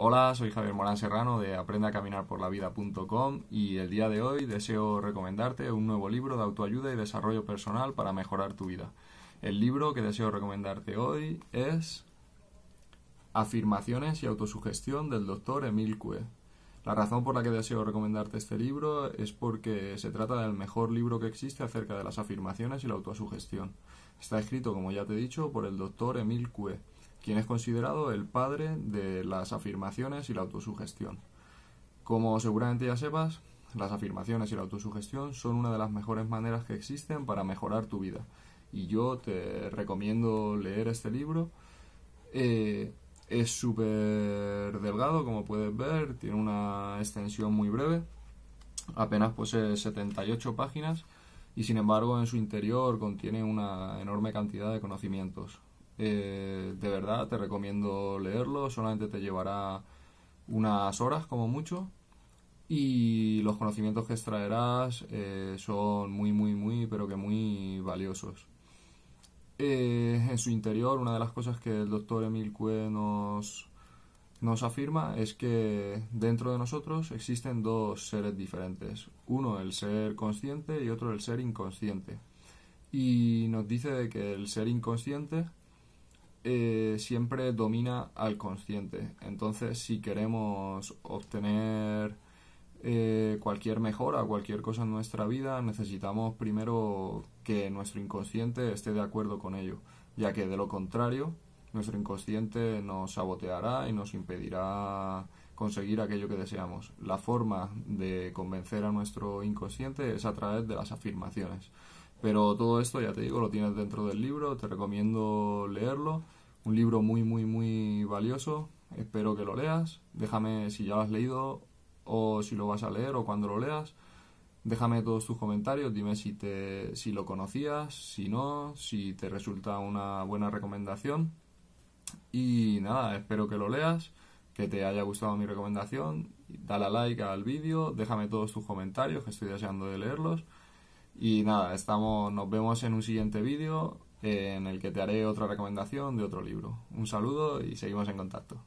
Hola, soy Javier Morán Serrano de aprenda y el día de hoy deseo recomendarte un nuevo libro de autoayuda y desarrollo personal para mejorar tu vida. El libro que deseo recomendarte hoy es Afirmaciones y autosugestión del doctor Emil Cue. La razón por la que deseo recomendarte este libro es porque se trata del mejor libro que existe acerca de las afirmaciones y la autosugestión. Está escrito, como ya te he dicho, por el doctor Emil Cue quien es considerado el padre de las afirmaciones y la autosugestión. Como seguramente ya sepas, las afirmaciones y la autosugestión son una de las mejores maneras que existen para mejorar tu vida. Y yo te recomiendo leer este libro. Eh, es súper delgado, como puedes ver, tiene una extensión muy breve, apenas posee 78 páginas y sin embargo en su interior contiene una enorme cantidad de conocimientos. Eh, de verdad, te recomiendo leerlo. Solamente te llevará unas horas como mucho. Y los conocimientos que extraerás eh, son muy, muy, muy, pero que muy valiosos. Eh, en su interior, una de las cosas que el doctor Emil Cue nos, nos afirma es que dentro de nosotros existen dos seres diferentes. Uno, el ser consciente y otro, el ser inconsciente. Y nos dice que el ser inconsciente eh, siempre domina al consciente. Entonces, si queremos obtener eh, cualquier mejora, cualquier cosa en nuestra vida, necesitamos primero que nuestro inconsciente esté de acuerdo con ello, ya que de lo contrario, nuestro inconsciente nos saboteará y nos impedirá conseguir aquello que deseamos. La forma de convencer a nuestro inconsciente es a través de las afirmaciones. Pero todo esto, ya te digo, lo tienes dentro del libro, te recomiendo leerlo un libro muy, muy, muy valioso. Espero que lo leas. Déjame si ya lo has leído o si lo vas a leer o cuando lo leas. Déjame todos tus comentarios, dime si, te, si lo conocías, si no, si te resulta una buena recomendación. Y nada, espero que lo leas, que te haya gustado mi recomendación. Dale a like al vídeo, déjame todos tus comentarios, que estoy deseando de leerlos. Y nada, estamos, nos vemos en un siguiente vídeo en el que te haré otra recomendación de otro libro. Un saludo y seguimos en contacto.